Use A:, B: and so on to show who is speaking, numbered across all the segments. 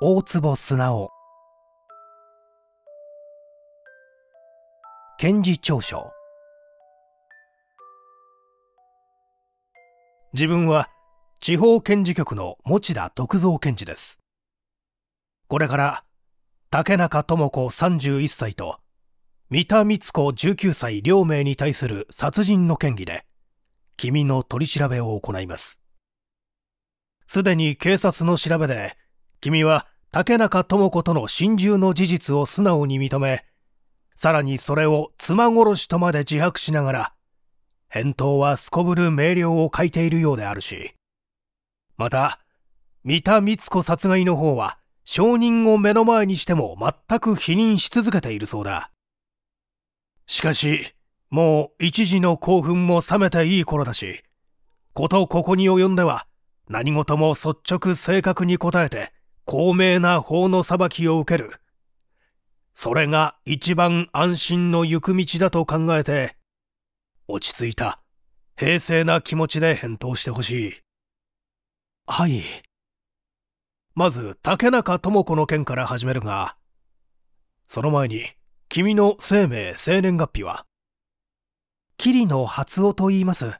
A: 大坪素直検事長所自分は地方検事局の持田徳蔵検事ですこれから竹中智子31歳と三田光子19歳両名に対する殺人の嫌疑で君の取り調べを行いますすでに警察の調べで君は竹中智子との心中の事実を素直に認め、さらにそれを妻殺しとまで自白しながら、返答はすこぶる明瞭を書いているようであるし、また、三田光子殺害の方は、証人を目の前にしても全く否認し続けているそうだ。しかし、もう一時の興奮も冷めていい頃だし、ことここに及んでは、何事も率直正確に答えて、公明な法の裁きを受ける。それが一番安心の行く道だと考えて、落ち着いた、平静な気持ちで返答してほしい。はい。まず、竹中智子の件から始めるが、その前に、君の生命、生年月日は霧野初夫と言います。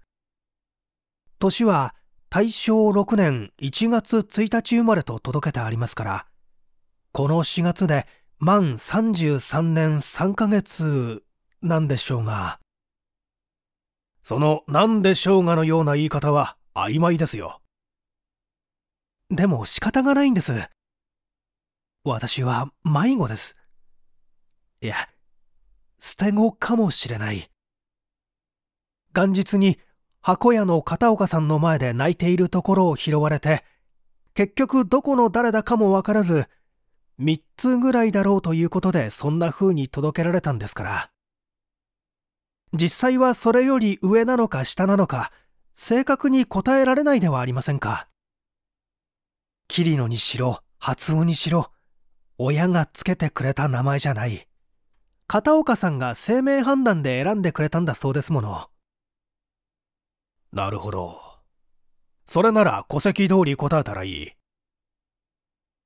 A: 年は大正6年1月1日生まれと届けてありますからこの4月で満33年3ヶ月なんでしょうがその「なんでしょうが」のような言い方は曖昧ですよでも仕方がないんです私は迷子ですいや捨て子かもしれない元日に箱屋の片岡さんの前で泣いているところを拾われて結局どこの誰だかも分からず3つぐらいだろうということでそんな風に届けられたんですから実際はそれより上なのか下なのか正確に答えられないではありませんか桐野にしろ初音にしろ親がつけてくれた名前じゃない片岡さんが生命判断で選んでくれたんだそうですものなるほど。それなら戸籍通り答えたらいい。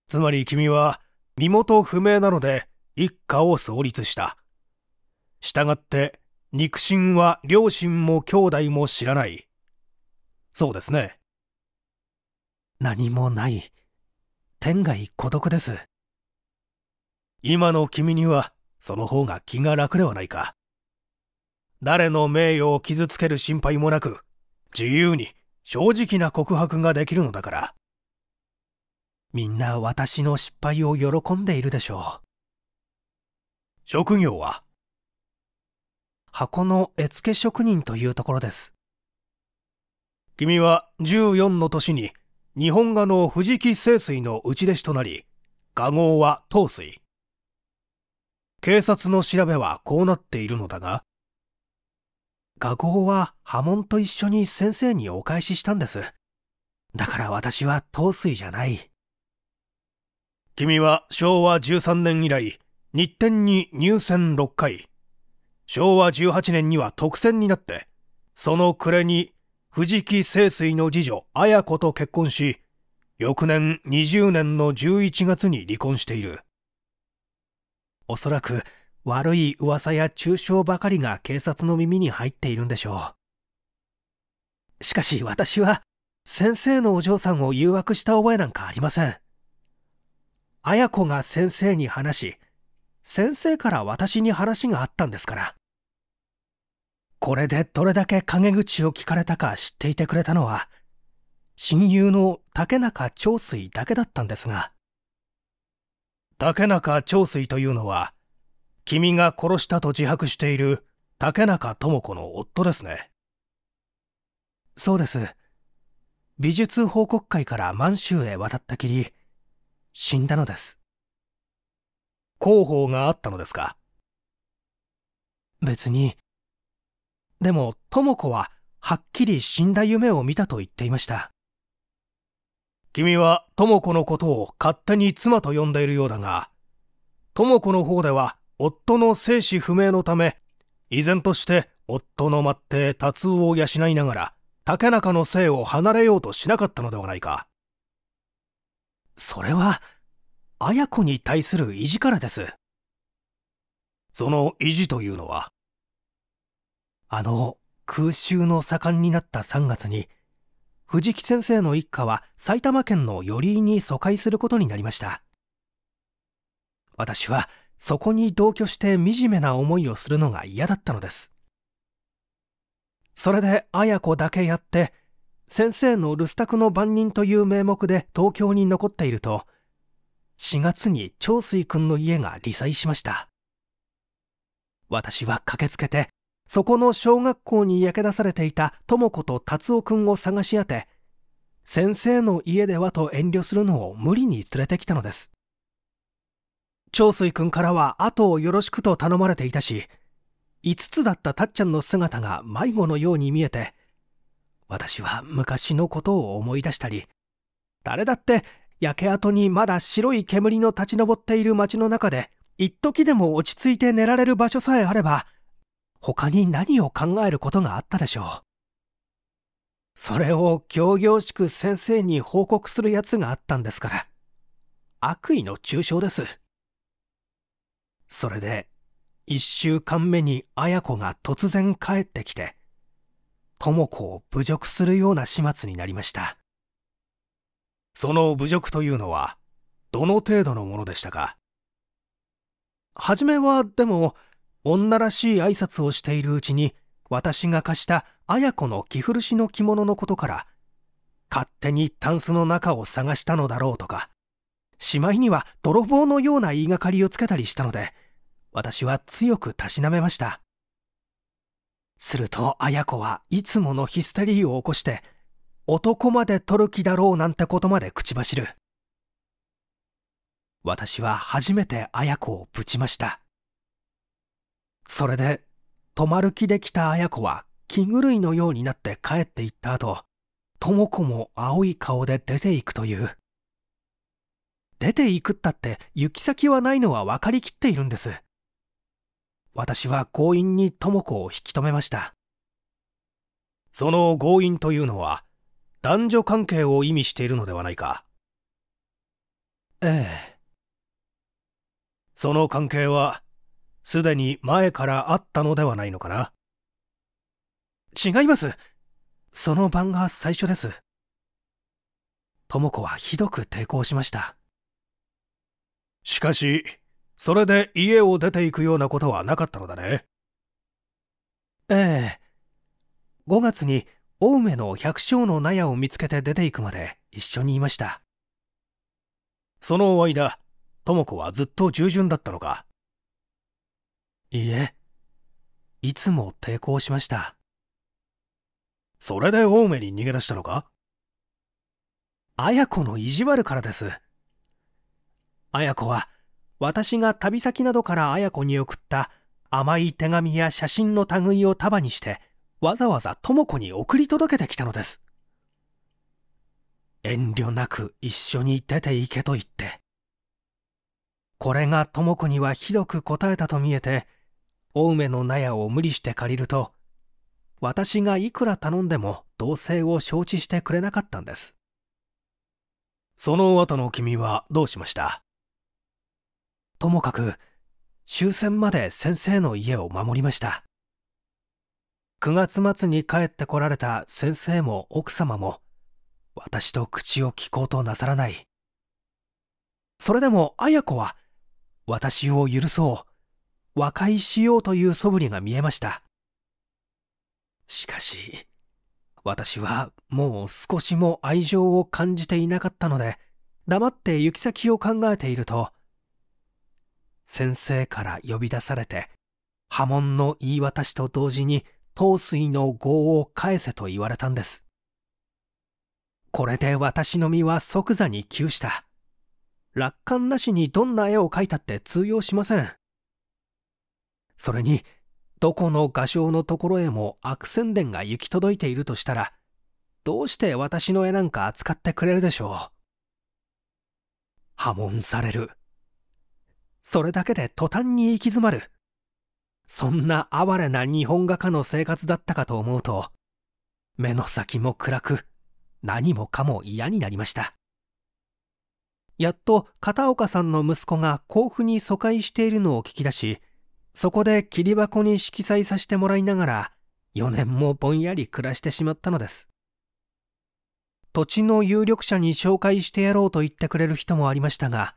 A: つまり君は身元不明なので一家を創立した。従って肉親は両親も兄弟も知らない。そうですね。何もない。天涯孤独です。今の君にはその方が気が楽ではないか。誰の名誉を傷つける心配もなく、自由に正直な告白ができるのだからみんな私の失敗を喜んでいるでしょう職業は箱の絵付け職人というところです君は14の年に日本画の藤木清水の内弟子となり画号は東水警察の調べはこうなっているのだが画号は波紋と一緒に先生にお返ししたんです。だから私は糖水じゃない。君は昭和13年以来、日展に入選6回。昭和18年には特選になって、その暮れに藤木清水の次女綾子と結婚し、翌年20年の11月に離婚している。おそらく悪い噂や中傷ばかりが警察の耳に入っているんでしょう。しかし私は先生のお嬢さんを誘惑した覚えなんかありません。綾子が先生に話し、先生から私に話があったんですから。これでどれだけ陰口を聞かれたか知っていてくれたのは、親友の竹中長水だけだったんですが。竹中長水というのは、君が殺したと自白している竹中智子の夫ですねそうです美術報告会から満州へ渡ったきり死んだのです広報があったのですか別にでも智子ははっきり死んだ夢を見たと言っていました君は智子のことを勝手に妻と呼んでいるようだが智子の方では夫の生死不明のため依然として夫の待って達夫を養いながら竹中の姓を離れようとしなかったのではないかそれは綾子に対する意地からですその意地というのはあの空襲の盛んになった3月に藤木先生の一家は埼玉県の寄居に疎開することになりました私はそこに同居して惨めな思いをするのが嫌だったのですそれで綾子だけやって先生の留守宅の番人という名目で東京に残っていると4月に長水君の家が離災しました私は駆けつけてそこの小学校に焼け出されていた智子と達夫君を探し当て先生の家ではと遠慮するのを無理に連れてきたのです長水君からは後をよろしくと頼まれていたし、5つだったたっちゃんの姿が迷子のように見えて、私は昔のことを思い出したり、誰だって焼け跡にまだ白い煙の立ち上っている町の中で、一時でも落ち着いて寝られる場所さえあれば、他に何を考えることがあったでしょう。それを仰々しく先生に報告するやつがあったんですから。悪意の中傷です。それで1週間目に綾子が突然帰ってきて智子を侮辱するような始末になりましたその侮辱というのはどの程度のものでしたか初めはでも女らしい挨拶をしているうちに私が貸した綾子の着古しの着物のことから勝手にタンスの中を探したのだろうとかしまいには泥棒のような言いがかりをつけたりしたので私は強くたしなめました。すると綾子はいつものヒステリーを起こして、男まで取る気だろうなんてことまで口走る。私は初めて綾子をぶちました。それで、止まる気で来た綾子は気狂いのようになって帰っていった後、も子も青い顔で出ていくという。出ていくったって行き先はないのは分かりきっているんです。私は強引に智子を引き止めましたその強引というのは男女関係を意味しているのではないかええその関係はすでに前からあったのではないのかな違いますその晩が最初です智子はひどく抵抗しましたしかしそれで家を出ていくようなことはなかったのだね。ええ。5月に青梅の百姓の納屋を見つけて出ていくまで一緒にいました。その間、智子はずっと従順だったのか。いいえ、いつも抵抗しました。それで青梅に逃げ出したのか綾子の意地悪からです。綾子は私が旅先などから綾子に送った甘い手紙や写真の類を束にしてわざわざ智子に送り届けてきたのです遠慮なく一緒に出て行けと言ってこれが智子にはひどく答えたと見えて青梅の納屋を無理して借りると私がいくら頼んでも同棲を承知してくれなかったんですその後の君はどうしましたともかく終戦まで先生の家を守りました9月末に帰ってこられた先生も奥様も私と口を聞こうとなさらないそれでも綾子は私を許そう和解しようという素振りが見えましたしかし私はもう少しも愛情を感じていなかったので黙って行き先を考えていると先生から呼び出されて波紋の言い渡しと同時に桃水の業を返せと言われたんですこれで私の身は即座に窮した楽観なしにどんな絵を描いたって通用しませんそれにどこの画商のところへも悪宣伝が行き届いているとしたらどうして私の絵なんか扱ってくれるでしょう破門されるそれだけで途端に行き詰まるそんな哀れな日本画家の生活だったかと思うと目の先も暗く何もかも嫌になりましたやっと片岡さんの息子が甲府に疎開しているのを聞き出しそこで切り箱に色彩させてもらいながら4年もぼんやり暮らしてしまったのです土地の有力者に紹介してやろうと言ってくれる人もありましたが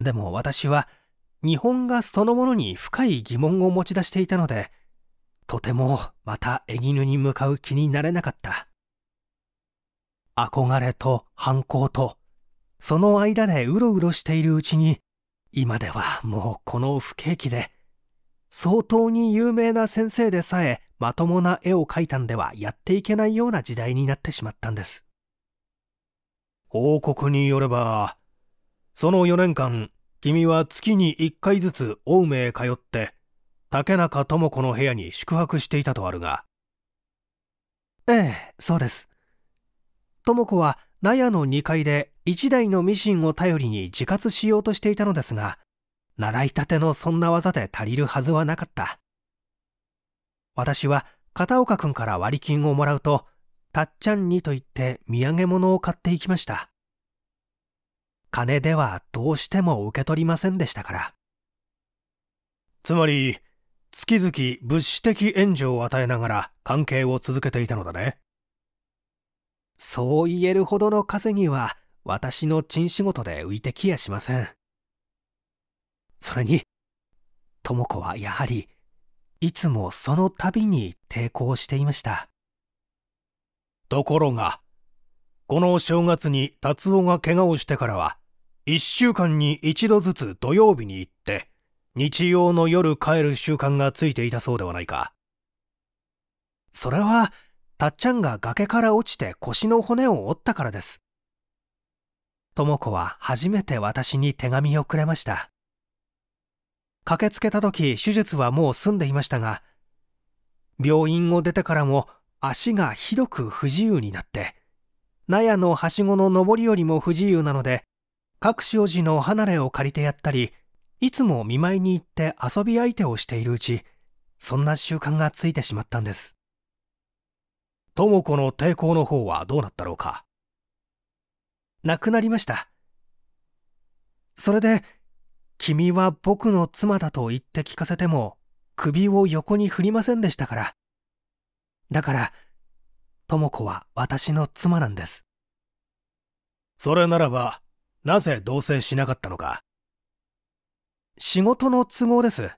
A: でも私は日本画そのものに深い疑問を持ち出していたので、とてもまたエギヌに向かう気になれなかった。憧れと反抗と、その間でうろうろしているうちに、今ではもうこの不景気で、相当に有名な先生でさえまともな絵を描いたんではやっていけないような時代になってしまったんです。報告によれば、その4年間、君は月に1回ずつ青梅へ通って、竹中智子の部屋に宿泊していたとあるが。ええ、そうです。智子は納屋の2階で1台のミシンを頼りに自活しようとしていたのですが、習いたてのそんな技で足りるはずはなかった。私は片岡君から割金をもらうと、たっちゃんにと言って土産物を買っていきました。金ではどうしても受け取りませんでしたから。つまり、月々物資的援助を与えながら関係を続けていたのだね。そう言えるほどの稼ぎは私の賃仕事で浮いてきやしません。それに、智子はやはり、いつもその度に抵抗していました。ところが、この正月に達夫が怪我をしてからは、1週間に1度ずつ土曜日に行って、日曜の夜帰る習慣がついていたそうではないか。それは、たっちゃんが崖から落ちて腰の骨を折ったからです。智子は初めて私に手紙をくれました。駆けつけた時、手術はもう済んでいましたが、病院を出てからも足がひどく不自由になって、納屋のはしごの上りよりも不自由なので、各使用の離れを借りてやったり、いつも見舞いに行って遊び相手をしているうち、そんな習慣がついてしまったんです。智子の抵抗の方はどうなったろうか。亡くなりました。それで、君は僕の妻だと言って聞かせても、首を横に振りませんでしたから。だから、智子は私の妻なんです。それならば、なぜ同棲しなかったのか。仕事の都合です。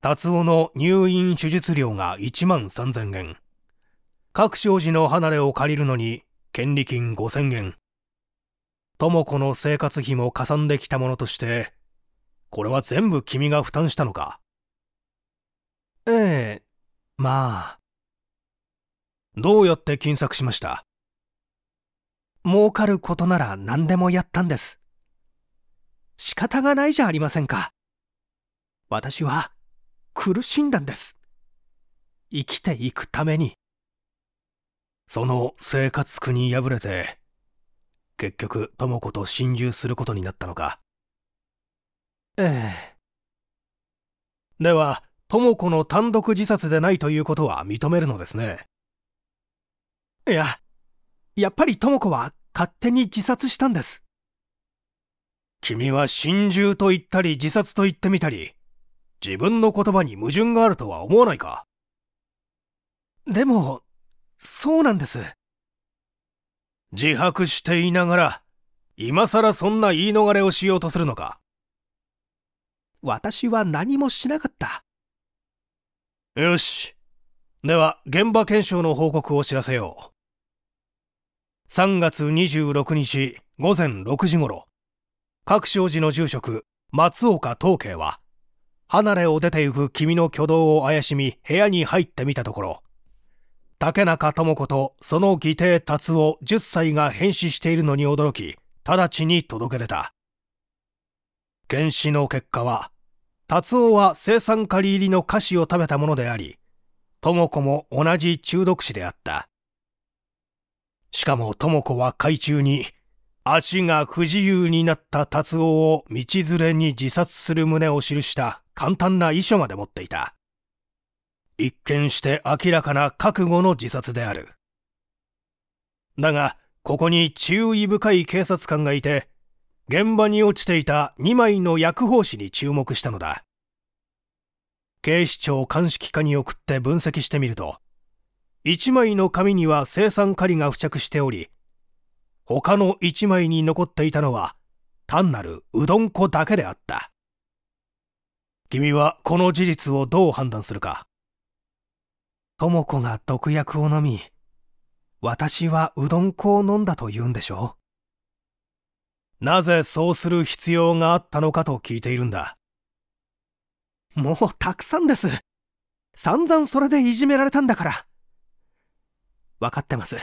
A: 達夫の入院手術料が1万3000円。各商事の離れを借りるのに、権利金5000円。智子の生活費もかさんできたものとして、これは全部君が負担したのか。ええ、まあ。どうやって金策しました儲かることなら何でもやったんです。仕方がないじゃありませんか。私は苦しんだんです。生きていくために。その生活苦に敗れて、結局智子と心中することになったのか。ええ。では、智子の単独自殺でないということは認めるのですね。いや、やっぱり智子は勝手に自殺したんです。君は心中と言ったり自殺と言ってみたり、自分の言葉に矛盾があるとは思わないかでも、そうなんです。自白していながら、今更そんな言い逃れをしようとするのか私は何もしなかった。よし。では、現場検証の報告を知らせよう。3月26日午前6時ごろ各商事の住職松岡東慶は離れを出てゆく君の挙動を怪しみ部屋に入ってみたところ竹中智子とその義弟達夫10歳が変死しているのに驚き直ちに届け出た検視の結果は達夫は青酸カリ入りの菓子を食べたものであり智子も同じ中毒死であったしかも智子は海中に足が不自由になった達夫を道連れに自殺する旨を記した簡単な遺書まで持っていた一見して明らかな覚悟の自殺であるだがここに注意深い警察官がいて現場に落ちていた2枚の薬包紙に注目したのだ警視庁鑑識課に送って分析してみると1枚の紙には青酸カリが付着しており他の1枚に残っていたのは単なるうどん粉だけであった君はこの事実をどう判断するか智子が毒薬を飲み私はうどん粉を飲んだと言うんでしょうなぜそうする必要があったのかと聞いているんだもうたくさんです散々それでいじめられたんだから分かってます。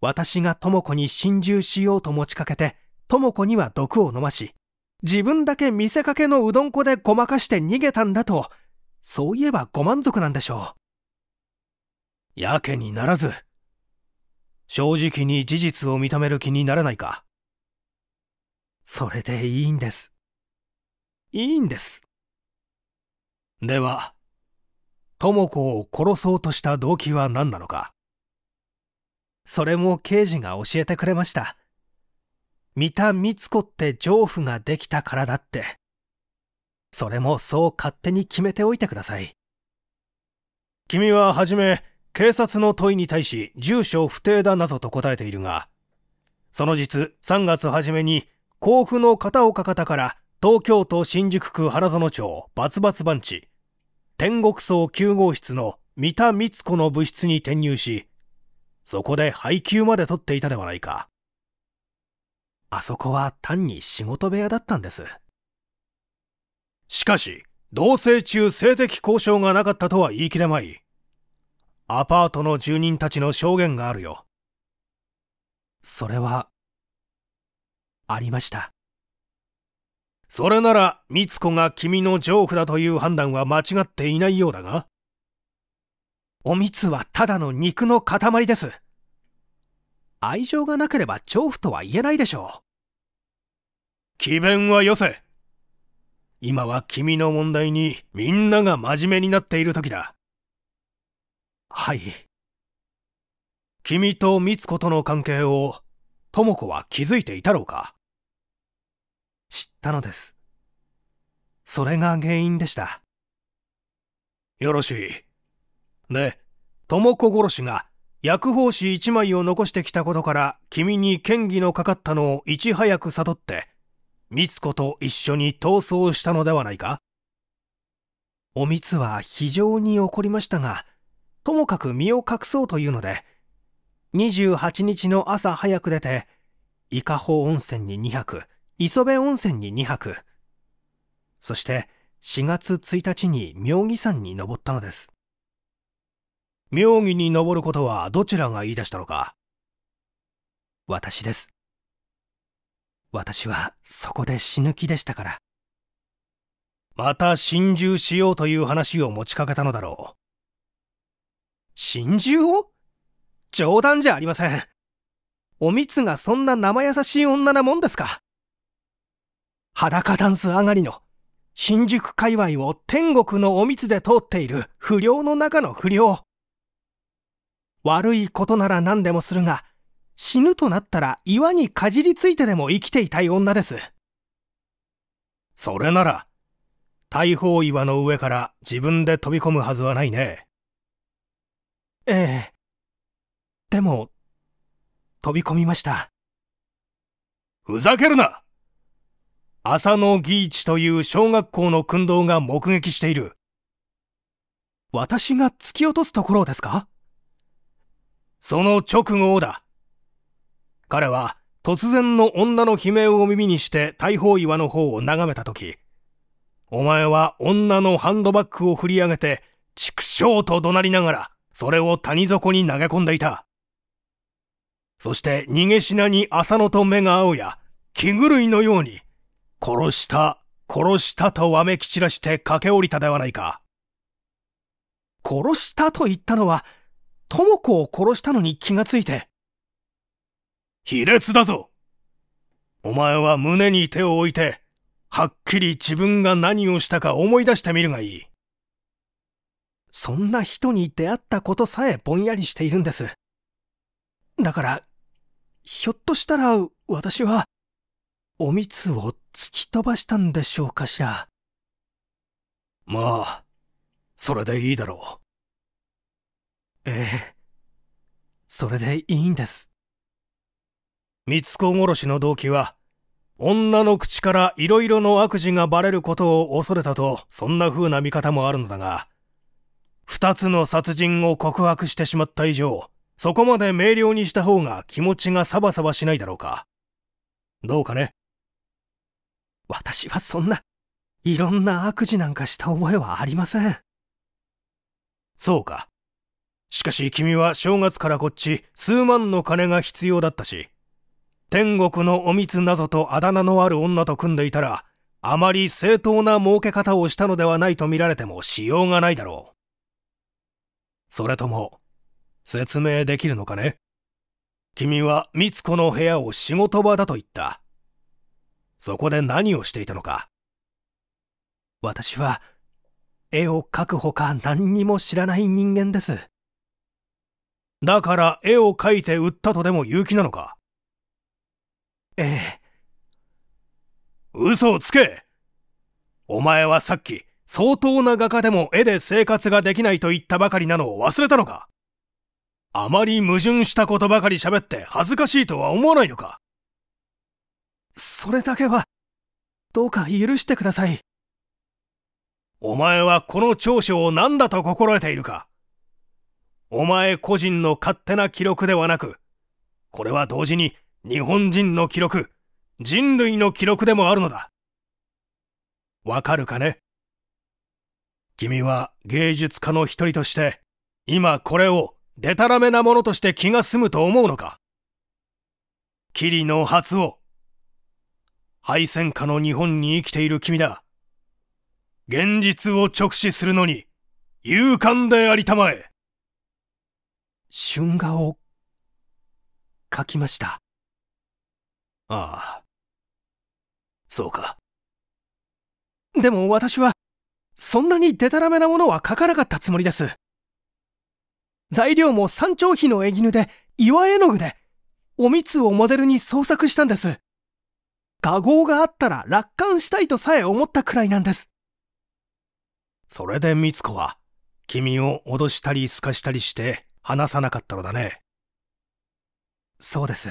A: 私が智子に心中しようと持ちかけて、智子には毒を飲まし、自分だけ見せかけのうどん粉でごまかして逃げたんだと、そういえばご満足なんでしょう。やけにならず、正直に事実を認める気にならないか。それでいいんです。いいんです。では、智子を殺そうとした動機は何なのかそれも刑事が教えてくれました三田光子って丈夫ができたからだってそれもそう勝手に決めておいてください君は初め警察の問いに対し住所不定だなどと答えているがその実3月初めに甲府の片岡方から東京都新宿区花園町バツバツ番地天国荘9号室の三田光子の部室に転入しそこで配給まで取っていたではないか。あそこは単に仕事部屋だったんです。しかし、同棲中性的交渉がなかったとは言い切れまい。アパートの住人たちの証言があるよ。それは、ありました。それなら、美津子が君の丈夫だという判断は間違っていないようだがおみつはただの肉の塊です。愛情がなければ調布とは言えないでしょう。気弁はよせ。今は君の問題にみんなが真面目になっている時だ。はい。君と美津子との関係を、智子は気づいていたろうか知ったのです。それが原因でした。よろしい。ね、智子殺しが薬法師1枚を残してきたことから君に嫌疑のかかったのをいち早く悟って、つ子と一緒に逃走したのではないかおみつは非常に怒りましたが、ともかく身を隠そうというので、28日の朝早く出て、伊香保温泉に2泊、磯部温泉に2泊、そして4月1日に妙義山に登ったのです。妙義に登ることはどちらが言い出したのか私です。私はそこで死ぬ気でしたから。また心中しようという話を持ちかけたのだろう。心中を冗談じゃありません。おみつがそんな生優しい女なもんですか。裸ダンス上がりの新宿界隈を天国のおみつで通っている不良の中の不良。悪いことなら何でもするが、死ぬとなったら岩にかじりついてでも生きていたい女です。それなら、大砲岩の上から自分で飛び込むはずはないね。ええ。でも、飛び込みました。ふざけるな浅野義一という小学校の訓導が目撃している。私が突き落とすところですかその直後だ。彼は突然の女の悲鳴を耳にして大砲岩の方を眺めた時、お前は女のハンドバッグを振り上げて、畜生と怒鳴りながら、それを谷底に投げ込んでいた。そして逃げ品に浅野と目が合うや、気狂いのように、殺した、殺したとわめき散らして駆け下りたではないか。殺したと言ったのは智子を殺したのに気がついて。卑劣だぞお前は胸に手を置いて、はっきり自分が何をしたか思い出してみるがいい。そんな人に出会ったことさえぼんやりしているんです。だから、ひょっとしたら私は、お蜜を突き飛ばしたんでしょうかしら。まあ、それでいいだろう。ええそれでいいんです三つ子殺しの動機は女の口からいろいろの悪事がバレることを恐れたとそんな風な見方もあるのだが2つの殺人を告白してしまった以上そこまで明瞭にした方が気持ちがサバサバしないだろうかどうかね私はそんないろんな悪事なんかした覚えはありませんそうかしかし君は正月からこっち数万の金が必要だったし、天国のお蜜などとあだ名のある女と組んでいたら、あまり正当な儲け方をしたのではないと見られてもしようがないだろう。それとも、説明できるのかね君は三つ子の部屋を仕事場だと言った。そこで何をしていたのか私は、絵を描くほか何にも知らない人間です。だから絵を描いて売ったとでも言う気なのかええ。嘘をつけお前はさっき、相当な画家でも絵で生活ができないと言ったばかりなのを忘れたのかあまり矛盾したことばかり喋って恥ずかしいとは思わないのかそれだけは、どうか許してください。お前はこの長所を何だと心得ているかお前個人の勝手な記録ではなく、これは同時に日本人の記録、人類の記録でもあるのだ。わかるかね君は芸術家の一人として、今これをデタラメなものとして気が済むと思うのか霧の初を敗戦下の日本に生きている君だ。現実を直視するのに勇敢でありたまえ。春画を描きましたああそうかでも私はそんなにデタラメなものは描かなかったつもりです材料も山頂碑の絵絹で岩絵の具でお蜜をモデルに創作したんです画号があったら楽観したいとさえ思ったくらいなんですそれで美津子は君を脅したりすかしたりして話さなかったのだね。そうです。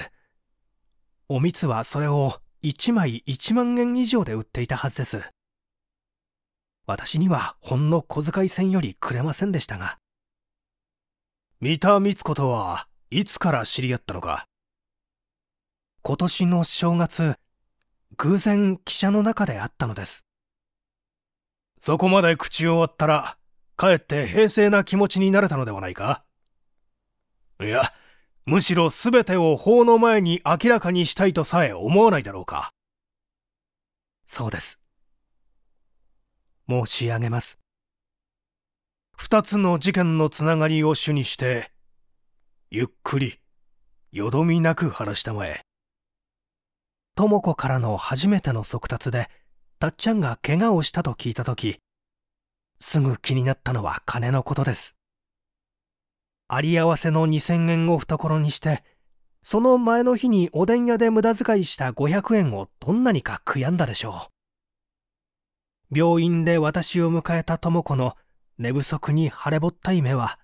A: おみつはそれを1枚1万円以上で売っていたはずです。私にはほんの小遣い銭よりくれませんでしたが。三田光子とはいつから知り合ったのか今年の正月、偶然汽車の中で会ったのです。そこまで口を割ったら、かえって平静な気持ちになれたのではないかいや、むしろ全てを法の前に明らかにしたいとさえ思わないだろうか。そうです。申し上げます。二つの事件のつながりを主にして、ゆっくり、よどみなく話したまえ。智子からの初めての速達で、たっちゃんが怪我をしたと聞いたとき、すぐ気になったのは金のことです。あり合わせの2000円を懐にしてその前の日におでん屋で無駄遣いした500円をどんなにか悔やんだでしょう病院で私を迎えた智子の寝不足に腫れぼったい目は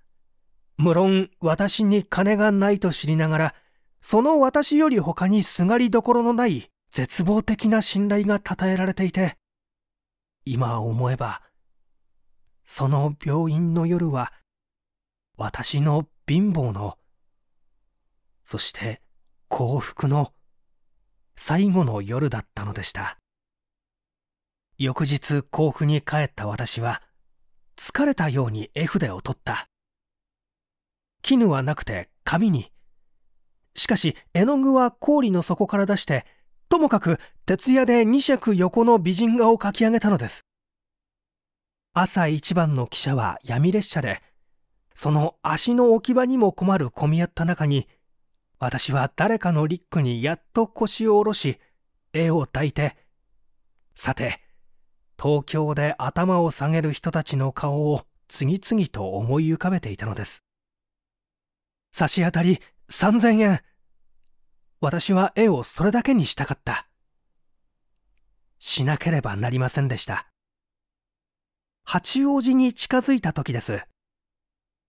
A: 無論私に金がないと知りながらその私より他にすがりどころのない絶望的な信頼が称えられていて今思えばその病院の夜は私の貧乏の、そして幸福の最後の夜だったのでした。翌日甲府に帰った私は、疲れたように絵筆を取った。絹はなくて紙に。しかし絵の具は氷の底から出して、ともかく徹夜で2尺横の美人画を描き上げたのです。朝一番の汽車は闇列車で、その足の置き場にも困る混み合った中に、私は誰かのリックにやっと腰を下ろし、絵を抱いて、さて、東京で頭を下げる人たちの顔を次々と思い浮かべていたのです。差し当たり3000円。私は絵をそれだけにしたかった。しなければなりませんでした。八王子に近づいた時です。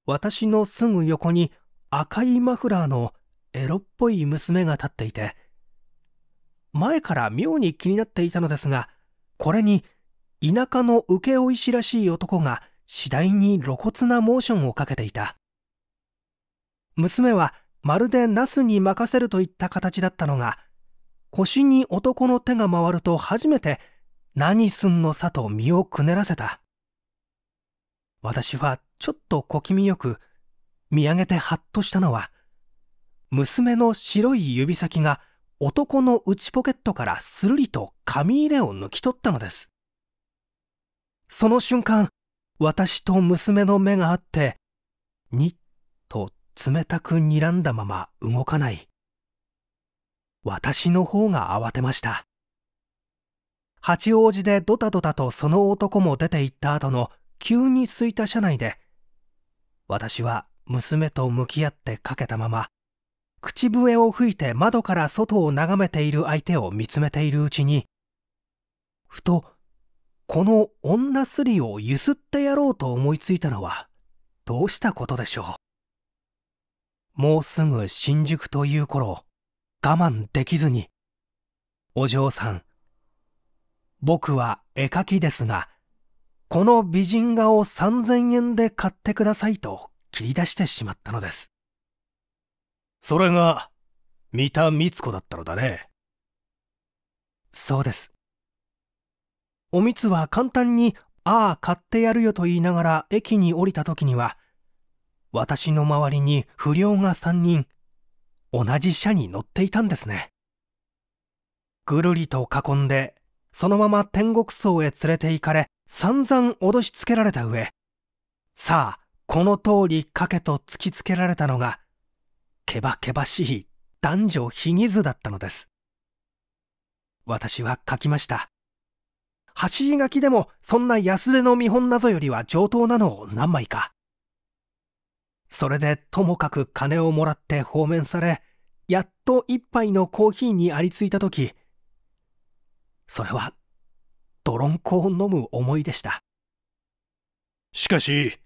A: 私のすぐ横に赤いマフラーのエロっぽい娘が立っていて、前から妙に気になっていたのですが、これに田舎の請負師らしい男が次第に露骨なモーションをかけていた。娘はまるでナスに任せるといった形だったのが、腰に男の手が回ると初めて何すんのさと身をくねらせた。私はちょっと小気味よく見上げてハッとしたのは娘の白い指先が男の内ポケットからするりと紙入れを抜き取ったのですその瞬間私と娘の目があってにっと冷たく睨んだまま動かない私の方が慌てました八王子でドタドタとその男も出て行った後の急に空いた車内で私は娘と向き合ってかけたまま口笛を吹いて窓から外を眺めている相手を見つめているうちにふとこの女すりをゆすってやろうと思いついたのはどうしたことでしょうもうすぐ新宿という頃我慢できずにお嬢さん僕は絵描きですがこの美人画を3000円で買ってくださいと切り出してしまったのです。それが、三田光子だったのだね。そうです。おみつは簡単に、ああ、買ってやるよと言いながら駅に降りた時には、私の周りに不良が3人、同じ車に乗っていたんですね。ぐるりと囲んで、そのまま天国層へ連れて行かれ、散々脅しつけられた上、さあ、この通りかけと突きつけられたのが、けばけばしい男女ひぎずだったのです。私は書きました。走り書きでもそんな安手の見本なぞよりは上等なのを何枚か。それでともかく金をもらって放免され、やっと一杯のコーヒーにありついた時、それは泥んこを飲む思いでしたしかし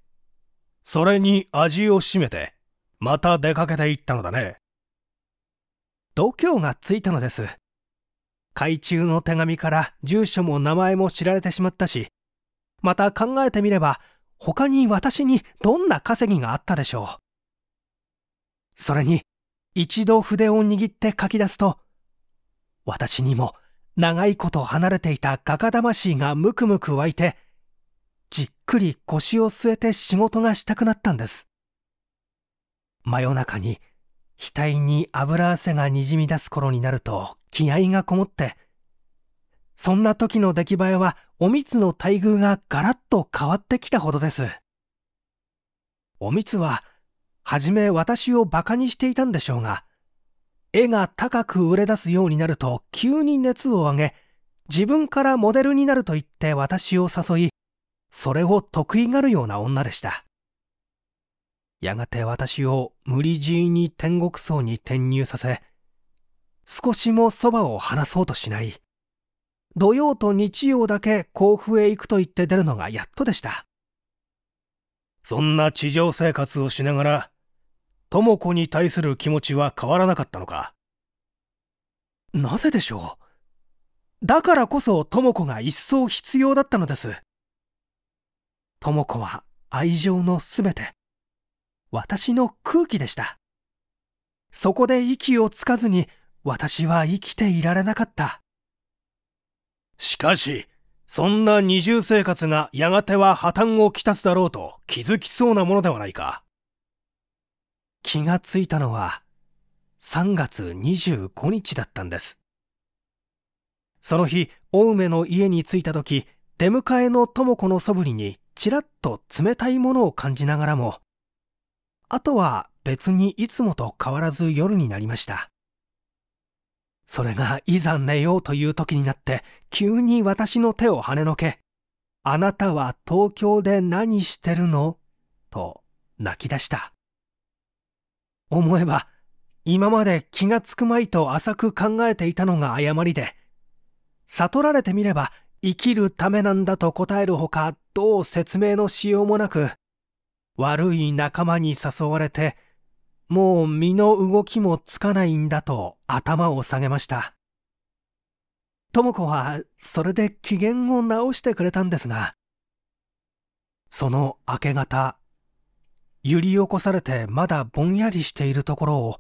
A: それに味をしめてまた出かけていったのだね度胸がついたのです海中の手紙から住所も名前も知られてしまったしまた考えてみれば他に私にどんな稼ぎがあったでしょうそれに一度筆を握って書き出すと私にも長いこと離れていた画家魂がムクムク湧いて、じっくり腰を据えて仕事がしたくなったんです。真夜中に、額に油汗がにじみ出す頃になると気合がこもって、そんな時の出来栄えはおみつの待遇がガラッと変わってきたほどです。おみつは、はじめ私を馬鹿にしていたんでしょうが、絵が高く売れ出すようになると急に熱を上げ自分からモデルになると言って私を誘いそれを得意がるような女でしたやがて私を無理強いに天国層に転入させ少しもそばを離そうとしない土曜と日曜だけ甲府へ行くと言って出るのがやっとでしたそんな地上生活をしながら智子に対する気持ちは変わらなかったのかなぜでしょうだからこそ智子が一層必要だったのです智子は愛情のすべて私の空気でしたそこで息をつかずに私は生きていられなかったしかしそんな二重生活がやがては破綻をきたすだろうと気づきそうなものではないか気がついたのは3月25日だったんですその日青梅の家に着いた時出迎えの智子のそぶりにちらっと冷たいものを感じながらもあとは別にいつもと変わらず夜になりましたそれがいざ寝ようという時になって急に私の手をはねのけ「あなたは東京で何してるの?」と泣き出した思えば今まで気がつくまいと浅く考えていたのが誤りで悟られてみれば生きるためなんだと答えるほかどう説明のしようもなく悪い仲間に誘われてもう身の動きもつかないんだと頭を下げました智子はそれで機嫌を直してくれたんですがその明け方揺り起こされてまだぼんやりしているところを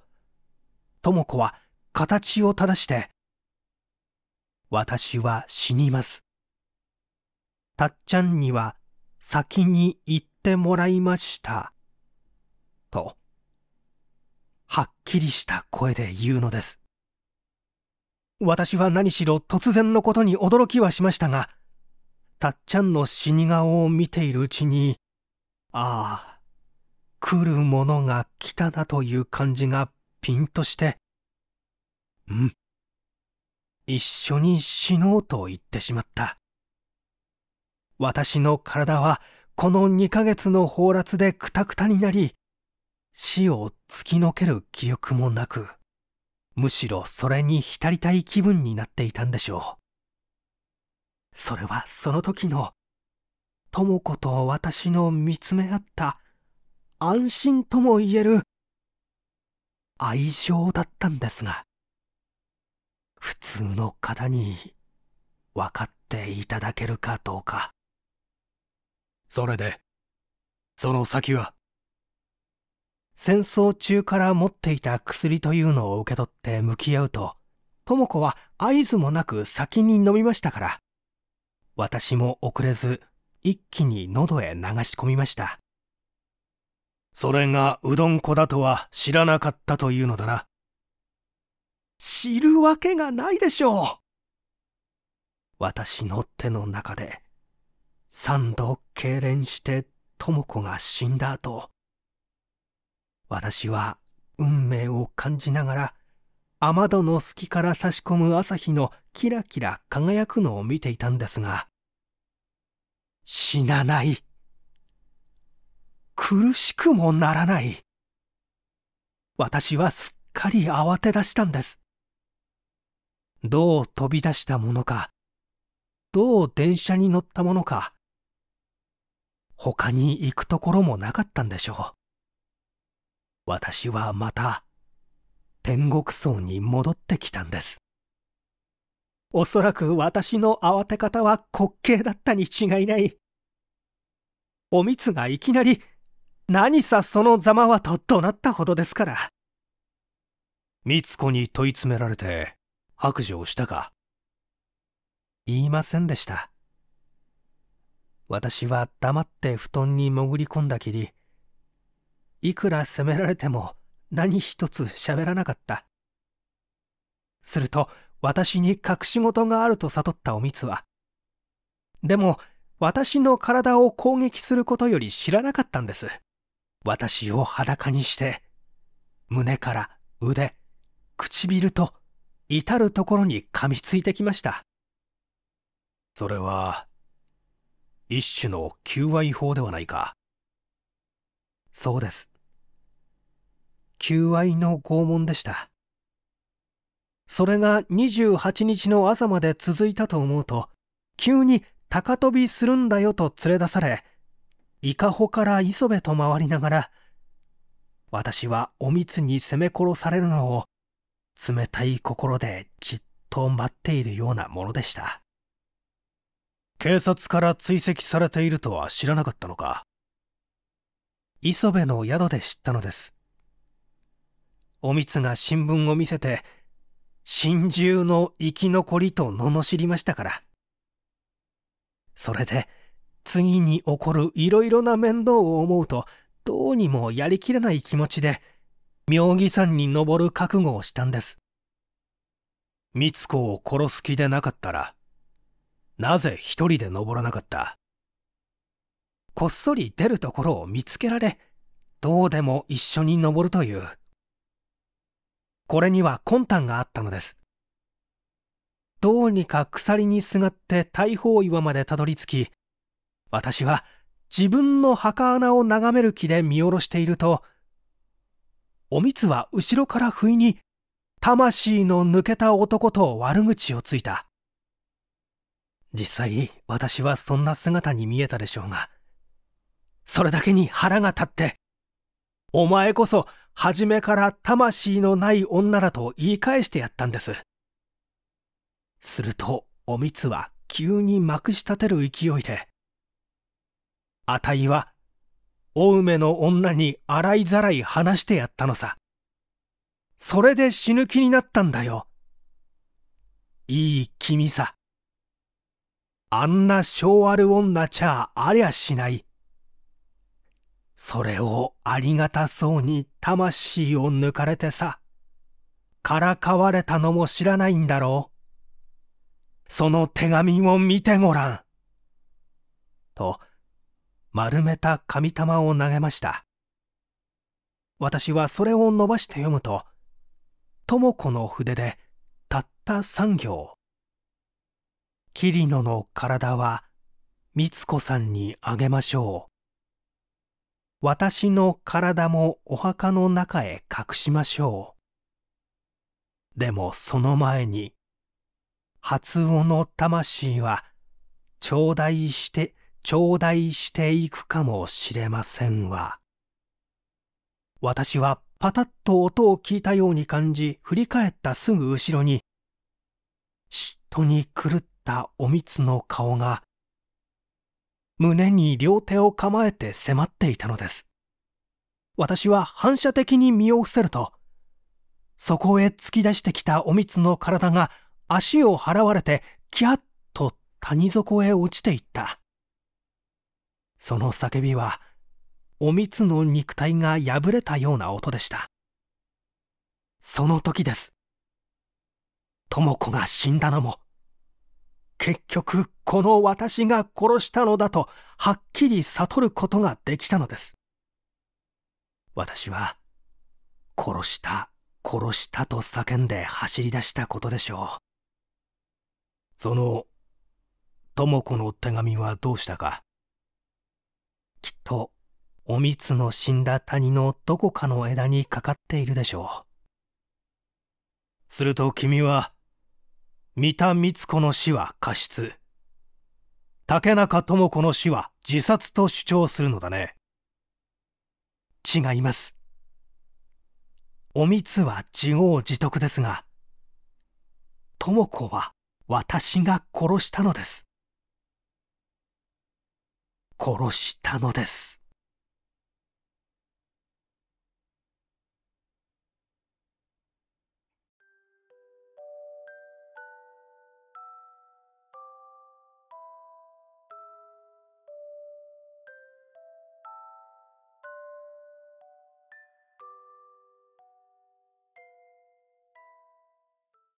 A: 智子は形を正して「私は死にます」「たっちゃんには先に行ってもらいました」とはっきりした声で言うのです私は何しろ突然のことに驚きはしましたがたっちゃんの死に顔を見ているうちにああ来るものが来たなという感じがピンとして、うん。一緒に死のうと言ってしまった。私の体はこの2ヶ月の放辣でくたくたになり、死を突きのける気力もなく、むしろそれに浸りたい気分になっていたんでしょう。それはその時の、智子と私の見つめ合った安心ともいえる愛情だったんですが普通の方に分かっていただけるかどうかそれでその先は戦争中から持っていた薬というのを受け取って向き合うと智子は合図もなく先に飲みましたから私も遅れず一気に喉へ流し込みましたそれがうどん粉だとは知らなかったというのだな。知るわけがないでしょう。私の手の中で、三度痙攣して智子が死んだ後、私は運命を感じながら、雨戸の隙から差し込む朝日のキラキラ輝くのを見ていたんですが、死なない。苦しくもならない。私はすっかり慌て出したんです。どう飛び出したものか、どう電車に乗ったものか、他に行くところもなかったんでしょう。私はまた、天国層に戻ってきたんです。おそらく私の慌て方は滑稽だったに違いない。おみつがいきなり何さそのざまはと怒鳴ったほどですから美津子に問い詰められて白状したか言いませんでした私は黙って布団に潜り込んだきりいくら責められても何一つ喋らなかったすると私に隠し事があると悟ったおみつはでも私の体を攻撃することより知らなかったんです私を裸にして胸から腕唇と至る所に噛みついてきましたそれは一種の求愛法ではないかそうです求愛の拷問でしたそれが28日の朝まで続いたと思うと急に高飛びするんだよと連れ出され伊香保から磯部と回りながら私はおみつに攻め殺されるのを冷たい心でじっと待っているようなものでした警察から追跡されているとは知らなかったのか磯部の宿で知ったのですおみつが新聞を見せて心中の生き残りと罵りましたからそれで次に起こるいろいろな面倒を思うと、どうにもやりきれない気持ちで、妙義山に登る覚悟をしたんです。みつ子を殺す気でなかったら、なぜ一人で登らなかったこっそり出るところを見つけられ、どうでも一緒に登るという。これには魂胆があったのです。どうにか鎖にすがって大砲岩までたどり着き、私は自分の墓穴を眺める気で見下ろしていると、おみつは後ろから不意に、魂の抜けた男と悪口をついた。実際、私はそんな姿に見えたでしょうが、それだけに腹が立って、お前こそ初めから魂のない女だと言い返してやったんです。すると、おみつは急にまくし立てる勢いで、あたいは、お梅の女に洗いざらい話してやったのさ。それで死ぬ気になったんだよ。いい君さ。あんな性ある女ちゃありゃしない。それをありがたそうに魂を抜かれてさ、からかわれたのも知らないんだろう。その手紙を見てごらん。と、丸めた紙玉を投げました私はそれを伸ばして読むと智子の筆でたった3行「桐野の体は光子さんにあげましょう」「私の体もお墓の中へ隠しましょう」でもその前に「初音の魂は頂戴して頂戴していくかもしれませんわ。私はパタッと音を聞いたように感じ、振り返ったすぐ後ろに、嫉妬に狂ったおみつの顔が、胸に両手を構えて迫っていたのです。私は反射的に身を伏せると、そこへ突き出してきたおみつの体が足を払われて、キャッと谷底へ落ちていった。その叫びはおみつの肉体が破れたような音でしたその時です智子が死んだのも結局この私が殺したのだとはっきり悟ることができたのです私は殺した殺したと叫んで走り出したことでしょうその智子の手紙はどうしたかきっとおみつの死んだ谷のどこかの枝にかかっているでしょうすると君は三田光子の死は過失竹中智子の死は自殺と主張するのだね違いますおみつは自業自得ですが智子は私が殺したのです殺したのです。